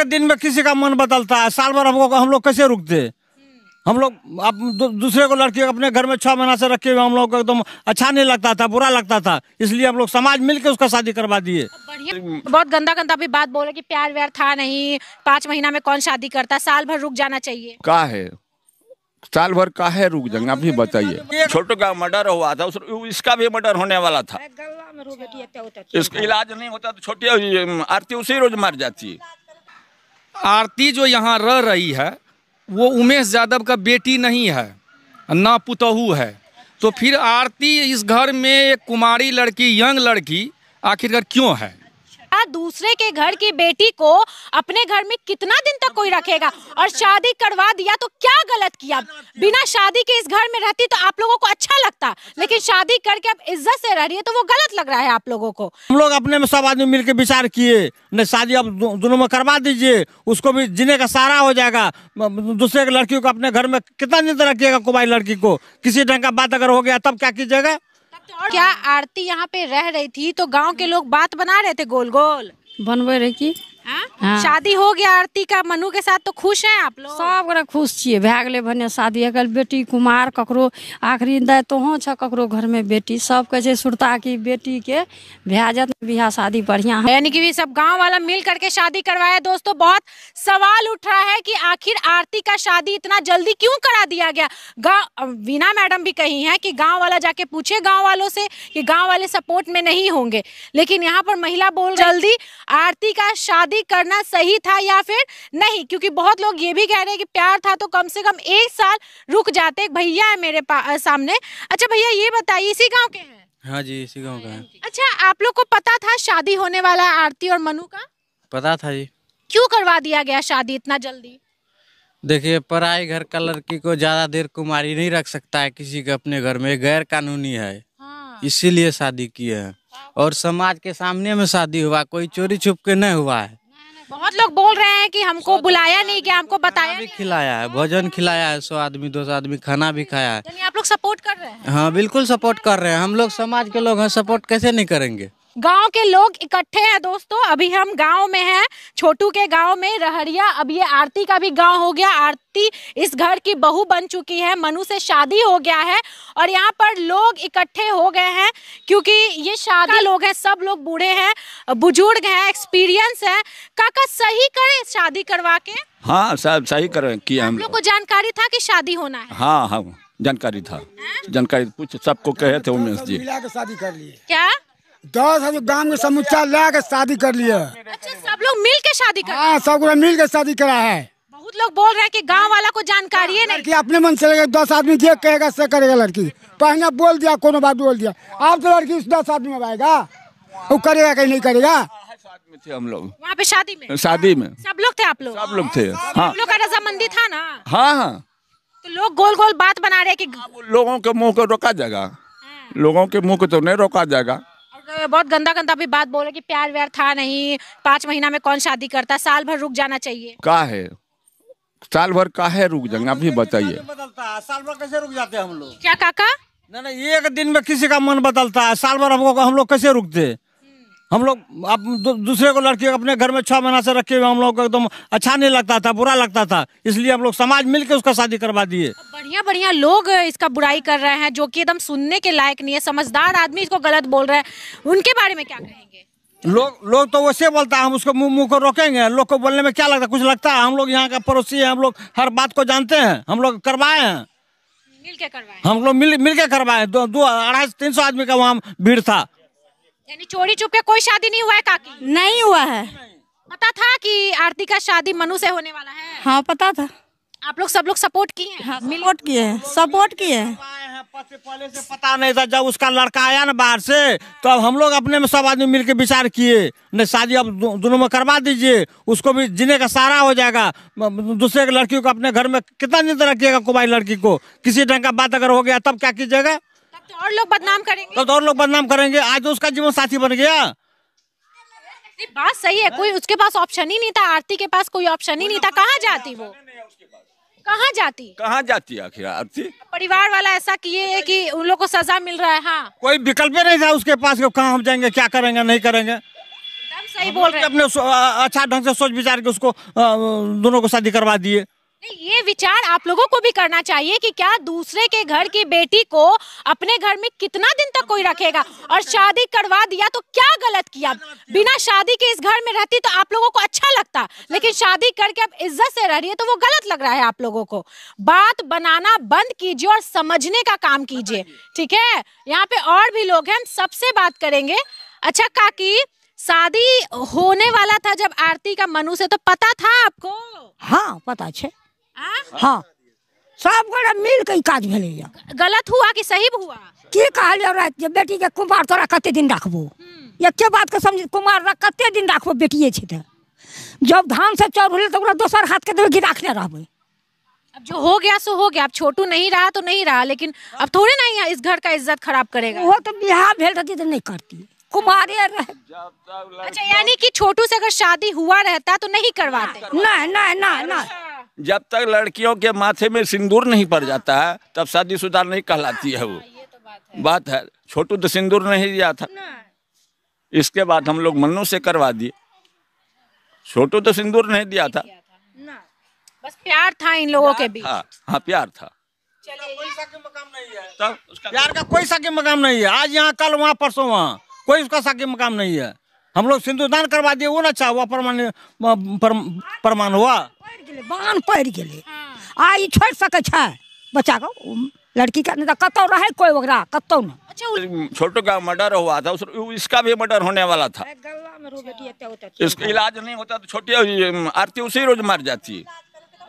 एक दिन में किसी का मन बदलता है साल भर हमको हम लोग कैसे रुकते हम लोग अब दूसरे को लड़की अपने घर में छः महीना से रखे हुए हम लोग को एकदम अच्छा नहीं लगता था बुरा लगता था इसलिए हम लोग समाज मिलकर उसका शादी करवा दिए बहुत गंदा गंदा भी बात बोले कि प्यार व्यार था नहीं पाँच महीना में कौन शादी करता साल भर रुक जाना चाहिए का है साल भर का है रुक जाएंगे अभी बताइए छोटो का मर्डर हुआ था उस, इसका भी मर्डर होने वाला था इसका इलाज नहीं होता तो छोटी आरती उसी रोज मर जाती है आरती जो यहाँ रह रही है वो उमेश यादव का बेटी नहीं है ना पुतहू है तो फिर आरती इस घर में एक कुमारी लड़की यंग लड़की आखिरकार क्यों है बेटा दूसरे के घर की बेटी को अपने घर में कितना दिन तक कोई रखेगा और शादी करवा दिया तो क्या गलत किया बिना शादी के इस घर में रहती तो आप लोगों को अच्छा लगता लेकिन शादी करके अब इज्जत से रह रही है तो वो गलत लग रहा है आप लोगों को हम लोग अपने में सब आदमी मिलकर विचार किए नहीं शादी अब दोनों में करवा दीजिए उसको भी जीने का सहारा हो जाएगा दूसरे लड़की को अपने घर में कितना दिन तक रखिएगा कुमारी लड़की को किसी ढंग का बात अगर हो गया तब क्या कीजिएगा क्या आरती यहाँ पे रह रही थी तो गांव के लोग बात बना रहे थे गोल गोल बनवा रहे की हाँ? हाँ? शादी हो गया आरती का मनु के साथ तो खुश हैं आप लोग सब गोटे खुश छे भए गेलै भने शादी अगर बेटी कुमार ककरो आखिरी दाय तोहों छ ककरो घर में बेटी सब कहे सुरता की बेटी के भैया बिहार शादी बढ़िया यानी कि सब गांव वाला मिल करके शादी करवाया दोस्तों बहुत सवाल उठ रहा है कि आखिर आरती का शादी इतना जल्दी क्यों करा दिया गया गाँव वीना मैडम भी कही है की गाँव वाला जाके पूछे गाँव वालों से की गाँव वाले सपोर्ट में नहीं होंगे लेकिन यहाँ पर महिला बोल जल्दी आरती का शादी शादी करना सही था या फिर नहीं क्योंकि बहुत लोग ये भी कह रहे हैं कि प्यार था तो कम से कम एक साल रुक जाते भैया है मेरे सामने अच्छा भैया ये बताइए इसी गाँव के हैं हाँ जी इसी गाँव का है अच्छा आप लोग को पता था शादी होने वाला आरती और मनु का पता था जी क्यों करवा दिया गया शादी इतना जल्दी देखिए पराई घर का लड़की को ज्यादा देर कुमारी नहीं रख सकता है किसी के अपने घर में गैर कानूनी है हाँ। इसीलिए शादी की है हाँ। और समाज के सामने में शादी हुआ कोई चोरी छुप के नहीं हुआ है बहुत लोग बोल रहे हैं कि हमको बुलाया अच्छा नहीं गया हमको बताया भी खिलाया है भोजन खिलाया है सौ आदमी दो सौ आदमी खाना भी खाया है आप लोग सपोर्ट कर रहे हैं हाँ बिल्कुल सपोर्ट कर रहे हैं हम लोग समाज के लोग हैं सपोर्ट कैसे नहीं करेंगे गांव के लोग इकट्ठे हैं दोस्तों अभी हम गांव में हैं छोटू के गांव में रहरिया अब ये आरती का भी गांव हो गया आरती इस घर की बहू बन चुकी है मनु से शादी हो गया है और यहाँ पर लोग इकट्ठे हो गए हैं क्योंकि ये शादी लोग हैं सब लोग बूढ़े हैं बुजुर्ग हैं एक्सपीरियंस है काका सही करें शादी करवा के हाँ साहब सही करें हम लोग को जानकारी था की शादी होना है हाँ हाँ जानकारी था जानकारी पूछ सबको कहे थे उमेश जी शादी कर लिए क्या दस हजार गाँव में समुचा ला के शादी कर लिए अच्छा सब लोग मिल के शादी कर हाँ सब लोग मिल के शादी करा है बहुत लोग बोल रहे हैं कि गांव वाला को जानकारी है नहीं अपने मन से लगे दस आदमी जो कहेगा से करेगा लड़की पहले बोल दिया कोनो बात बोल दिया आप तो लड़की उस दस आदमी में आएगा वो करेगा कहीं नहीं करेगा थे हम लोग वहाँ पे शादी में शादी में सब लोग थे आप लोग सब लोग थे हाँ लोग का रजामंदी था ना हाँ हाँ तो लोग गोल गोल बात बना रहे कि हाँ, लोगों के मुंह को रोका जाएगा हाँ। लोगों के मुंह को तो नहीं रोका जाएगा बहुत गंदा गंदा भी बात बोले कि प्यार व्यार था नहीं पांच महीना में कौन शादी करता साल भर रुक जाना चाहिए का है साल भर का है रुक जाएंगे आप ही बताइए बदलता है साल भर कैसे रुक जाते हैं हम लोग क्या काका नहीं एक दिन में किसी का मन बदलता है साल भर हमको हम लोग कैसे रुकते हम लोग आप दूसरे को लड़की अपने घर में छः महीना से रखे हुए हम लोग को एकदम अच्छा नहीं लगता था बुरा लगता था इसलिए हम लोग समाज मिलकर उसका शादी करवा दिए बढ़िया बढ़िया लोग इसका बुराई कर रहे हैं जो कि एकदम सुनने के लायक नहीं है समझदार आदमी इसको गलत बोल रहे हैं उनके बारे में क्या कहेंगे लोग लोग तो वैसे बोलता है हम उसको मुंह मुंह को रोकेंगे लोग को बोलने में क्या लगता है कुछ लगता है हम लोग यहाँ का पड़ोसी है हम लोग हर बात को जानते हैं हम लोग करवाए हैं मिल के करवाए हम लोग मिल मिल के करवाए दो अढ़ाई तीन सौ आदमी का वहाँ भीड़ था यानी चोरी चुप के कोई शादी नहीं हुआ है काकी नहीं हुआ है पता था कि आरती का शादी मनु से होने वाला है हाँ पता था आप लोग सब लोग सपोर्ट किए हैं हाँ, सपोर्ट किए हैं सपोर्ट किए हैं पहले से पता नहीं था जब उसका लड़का आया ना बाहर से तो अब हम लोग अपने में सब आदमी के विचार किए नहीं शादी अब दोनों में करवा दीजिए उसको भी जीने का सहारा हो जाएगा दूसरे लड़की को अपने घर में कितना दिन रखिएगा कुमारी लड़की को किसी ढंग का बात अगर हो गया तब क्या कीजिएगा तो और लोग बदनाम हाँ? करेंगे तो, तो, और लोग बदनाम करेंगे आज तो उसका जीवन साथी बन गया बात सही है कोई उसके पास ऑप्शन ही नहीं था आरती के पास कोई ऑप्शन ही नहीं था कहाँ जाती वो कहाँ जाती कहाँ जाती है आखिर आरती परिवार वाला ऐसा किए है कि उन लोग को सजा मिल रहा है हाँ कोई विकल्प नहीं था उसके पास कहाँ हम जाएंगे क्या करेंगे नहीं करेंगे सही बोल रहे अपने अच्छा ढंग से सोच विचार के उसको दोनों को शादी करवा दिए ये विचार आप लोगों को भी करना चाहिए कि क्या दूसरे के घर की बेटी को अपने घर में कितना दिन तक कोई रखेगा और शादी करवा दिया तो क्या गलत किया बिना शादी के इस घर में रहती तो आप लोगों को अच्छा लगता लेकिन शादी करके अब इज्जत से रह रही है तो वो गलत लग रहा है आप लोगों को बात बनाना बंद कीजिए और समझने का काम कीजिए ठीक है यहाँ पे और भी लोग हैं हम सबसे बात करेंगे अच्छा काकी शादी होने वाला था जब आरती का मनु से तो पता था आपको हाँ पता छे हाँ? हाँ सब गोटे मिल के काज भेलै गलत हुआ कि सही हुआ की कहलियै राति बेटी के कुमार तोरा कते दिन राखबो हम्म। एके बात के समझ कुमार कते दिन राखबो बेटिए छै त जब धान से चोर होले त ओकरा दोसर हाथ के देबै कि राखने रहबे अब जो हो गया सो हो गया अब छोटू नहीं रहा तो नहीं रहा लेकिन अब थोड़े ना यहाँ इस घर का इज्जत खराब करेगा वो तो बिहार भेल रहती तो नहीं करती कुमारी रहे अच्छा यानी कि छोटू से अगर शादी हुआ रहता तो नहीं करवाते नहीं नहीं नहीं नहीं जब तक लड़कियों के माथे में सिंदूर नहीं पड़ जाता है तब शादीशुदा नहीं कहलाती है वो हाँ, तो बात है, छोटू तो सिंदूर नहीं दिया था इसके बाद हम लोग मनु से करवा दिए छोटू तो सिंदूर नहीं दिया था बस प्यार था इन लोगों के हाँ, बीच हाँ, हाँ प्यार था तो प्यार का कोई साकिब मकाम नहीं है आज यहाँ कल वहाँ परसों वहाँ कोई उसका साकिब मकाम नहीं है हम लोग सिंदूर दान करवा दिए वो ना चाह हुआ प्रमाण प्रमाण हुआ बान पड़ गए गेलै आ ई बच्चा को लड़की का नहीं कतौ रहे कोई वगैरह कतौ ना अच्छा, छोटो का मर्डर हुआ था उस, इसका भी मर्डर होने वाला था इसका इलाज नहीं होता तो छोटी आरती उसी रोज मर जाती है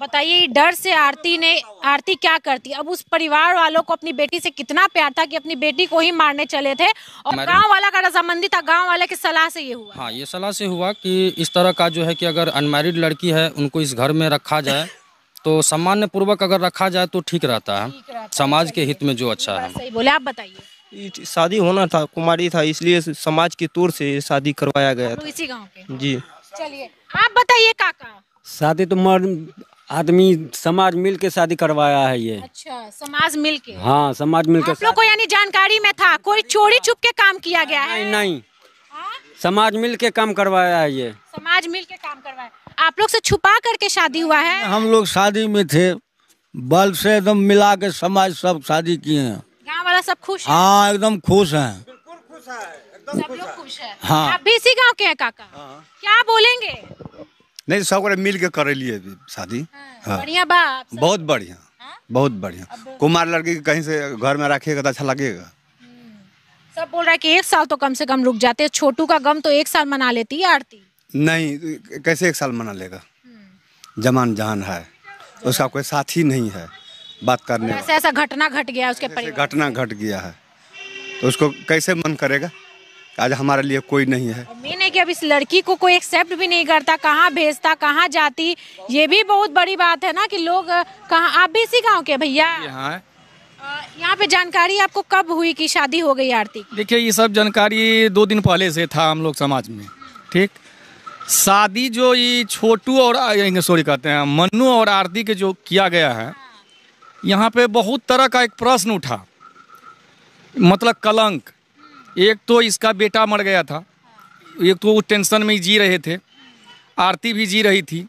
बताइए डर से आरती ने आरती क्या करती अब उस परिवार वालों को अपनी बेटी से कितना प्यार था कि अपनी बेटी को ही मारने चले थे और गांव वाला का रजामंदी था गांव वाले की सलाह से ये हुआ हाँ ये सलाह से हुआ कि इस तरह का जो है कि अगर अनमेरिड लड़की है उनको इस घर में रखा जाए तो सामान्य पूर्वक अगर रखा जाए तो ठीक रहता है समाज के हित में जो अच्छा है बोले आप बताइए शादी होना था कुमारी था इसलिए समाज की तौर से शादी करवाया गया था इसी गाँव के जी चलिए आप बताइए काका शादी तो मर आदमी समाज मिल के शादी करवाया है ये अच्छा समाज मिल के हाँ समाज मिल के आप को यानी जानकारी में था कोई चोरी छुप के काम किया गया है नहीं नहीं हाँ? समाज मिल के काम करवाया है ये समाज मिल के काम करवाया आप लोग से छुपा करके शादी हुआ है हम लोग शादी में थे बल से एकदम मिला के समाज सब शादी किए हैं गाँव वाला सब खुश हाँ एकदम खुश है सब खुश है हाँ। आप भी इसी गाँव के हैं काका हाँ। क्या बोलेंगे नहीं हाँ, हाँ। सब मिल के लिए शादी बढ़िया बात बहुत बढ़िया हाँ? बहुत बढ़िया कुमार लड़की कहीं से घर में रखिएगा तो अच्छा लगेगा हम्म। सब बोल रहा है कि एक साल तो कम से कम रुक जाते छोटू का गम तो एक साल मना लेती है आरती नहीं कैसे एक साल मना लेगा हम्म। जमान जहान है उसका कोई साथी नहीं है बात करने ऐसा घटना घट गया उसके घटना घट गया है तो उसको कैसे मन करेगा आज हमारे लिए कोई नहीं है मेन है कि अब इस लड़की को कोई एक्सेप्ट भी नहीं करता कहाँ भेजता कहाँ जाती ये भी बहुत बड़ी बात है ना कि लोग कहाँ आप भी इसी गाँव के भैया यहाँ यहाँ पे जानकारी आपको कब हुई कि शादी हो गई आरती देखिए ये सब जानकारी दो दिन पहले से था हम लोग समाज में ठीक शादी जो ये छोटू और सॉरी कहते हैं मनु और आरती के जो किया गया है यहाँ पे बहुत तरह का एक प्रश्न उठा मतलब कलंक एक तो इसका बेटा मर गया था एक तो वो टेंशन में जी रहे थे आरती भी जी रही थी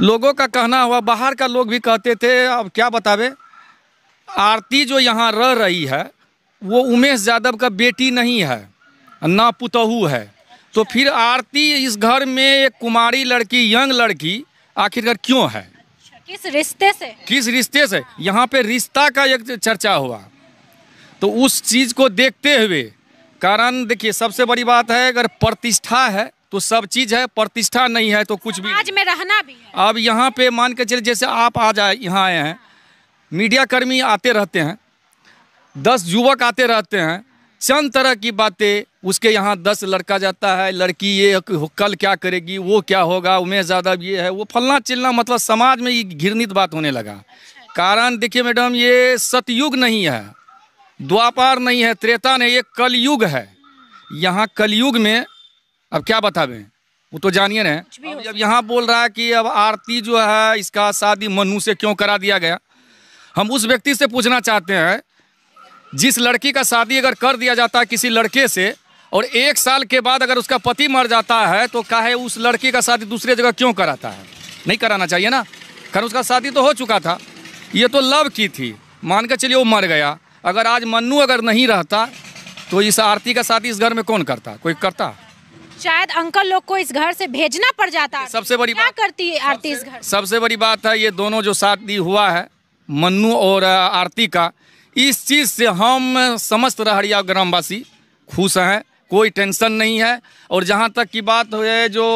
लोगों का कहना हुआ बाहर का लोग भी कहते थे अब क्या बतावे आरती जो यहाँ रह रही है वो उमेश यादव का बेटी नहीं है ना पुतहू है तो फिर आरती इस घर में एक कुमारी लड़की यंग लड़की आखिरकार क्यों है किस रिश्ते से किस रिश्ते से यहाँ पे रिश्ता का एक चर्चा हुआ तो उस चीज़ को देखते हुए कारण देखिए सबसे बड़ी बात है अगर प्रतिष्ठा है तो सब चीज़ है प्रतिष्ठा नहीं है तो कुछ भी आज में रहना भी है। अब यहाँ पे मान के चलिए जैसे आप आज आए यहाँ आए हैं मीडिया कर्मी आते रहते हैं दस युवक आते रहते हैं चंद तरह की बातें उसके यहाँ दस लड़का जाता है लड़की ये कल क्या करेगी वो क्या होगा उमेश यादव ये है वो फलना चिलना मतलब समाज में ये घृणित बात होने लगा अच्छा। कारण देखिए मैडम ये सतयुग नहीं है द्वापार नहीं है त्रेता नहीं ये कलयुग है यहाँ कलयुग में अब क्या बतावें वो तो जानिए ना जब यहाँ बोल रहा है कि अब आरती जो है इसका शादी मनु से क्यों करा दिया गया हम उस व्यक्ति से पूछना चाहते हैं जिस लड़की का शादी अगर कर दिया जाता है किसी लड़के से और एक साल के बाद अगर उसका पति मर जाता है तो काहे उस लड़की का शादी दूसरे जगह क्यों कराता है नहीं कराना चाहिए ना खैर उसका शादी तो हो चुका था ये तो लव की थी मान के चलिए वो मर गया अगर आज मन्नू अगर नहीं रहता तो इस आरती का शादी इस घर में कौन करता कोई करता शायद अंकल लोग को इस घर से भेजना पड़ जाता सबसे बड़ी क्या बात करती है आरती इस घर सबसे बड़ी बात है ये दोनों जो शादी हुआ है मन्नू और आरती का इस चीज़ से हम समस्त रहरिया ग्रामवासी खुश हैं कोई टेंशन नहीं है और जहाँ तक की बात है जो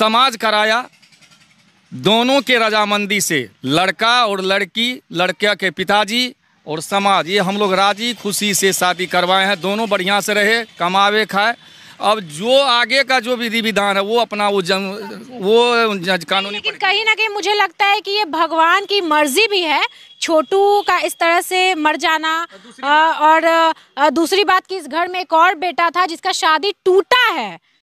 समाज कराया दोनों के रजामंदी से लड़का और लड़की लड़किया के पिताजी और समाज ये हम लोग राजी खुशी से शादी करवाए हैं दोनों बढ़िया से रहे कमावे खाए अब जो आगे का जो विधि विधान है वो अपना वो जन वो जज कानूनी लेकिन कहीं ना कहीं मुझे लगता है कि ये भगवान की मर्जी भी है छोटू का इस तरह से मर जाना आ, और आ, दूसरी बात कि इस घर में एक और बेटा था जिसका शादी टूटा है